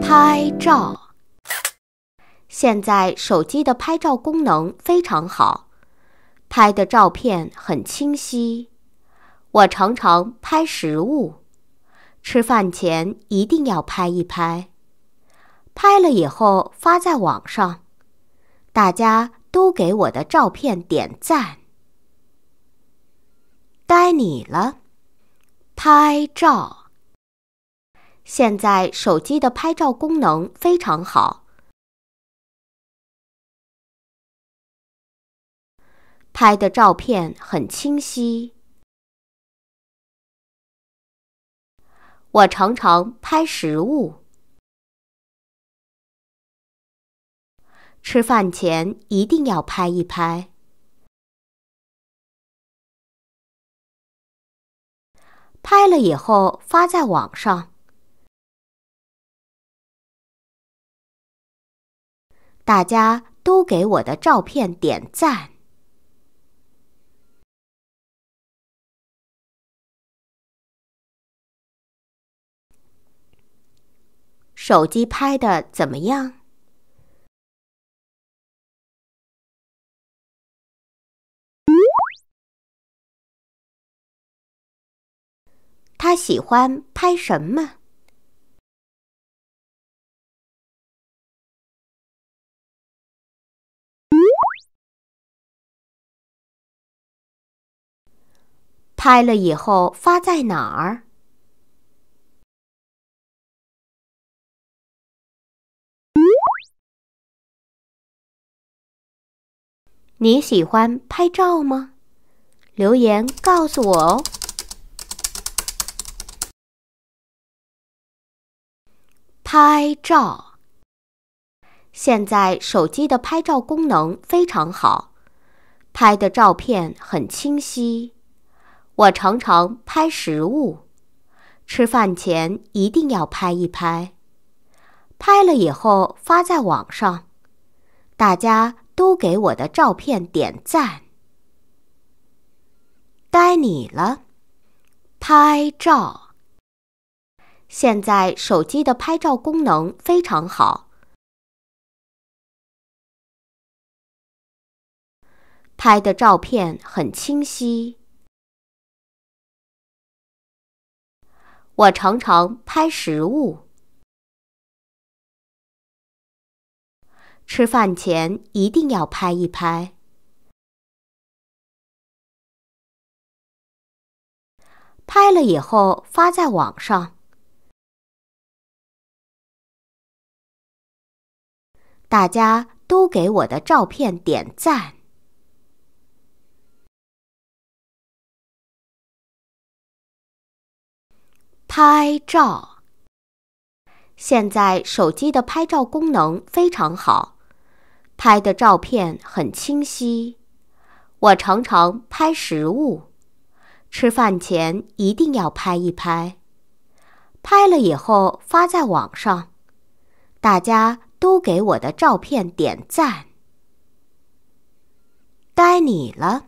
拍照。现在手机的拍照功能非常好，拍的照片很清晰。我常常拍食物，吃饭前一定要拍一拍。拍了以后发在网上，大家都给我的照片点赞。该你了，拍照。现在手机的拍照功能非常好，拍的照片很清晰。我常常拍食物，吃饭前一定要拍一拍，拍了以后发在网上。大家都给我的照片点赞。手机拍的怎么样？他喜欢拍什么？拍了以后发在哪儿？你喜欢拍照吗？留言告诉我哦。拍照。现在手机的拍照功能非常好，拍的照片很清晰。我常常拍食物，吃饭前一定要拍一拍，拍了以后发在网上，大家都给我的照片点赞。该你了，拍照。现在手机的拍照功能非常好，拍的照片很清晰。我常常拍食物，吃饭前一定要拍一拍，拍了以后发在网上，大家都给我的照片点赞。拍照。现在手机的拍照功能非常好，拍的照片很清晰。我常常拍食物，吃饭前一定要拍一拍。拍了以后发在网上，大家都给我的照片点赞。该你了。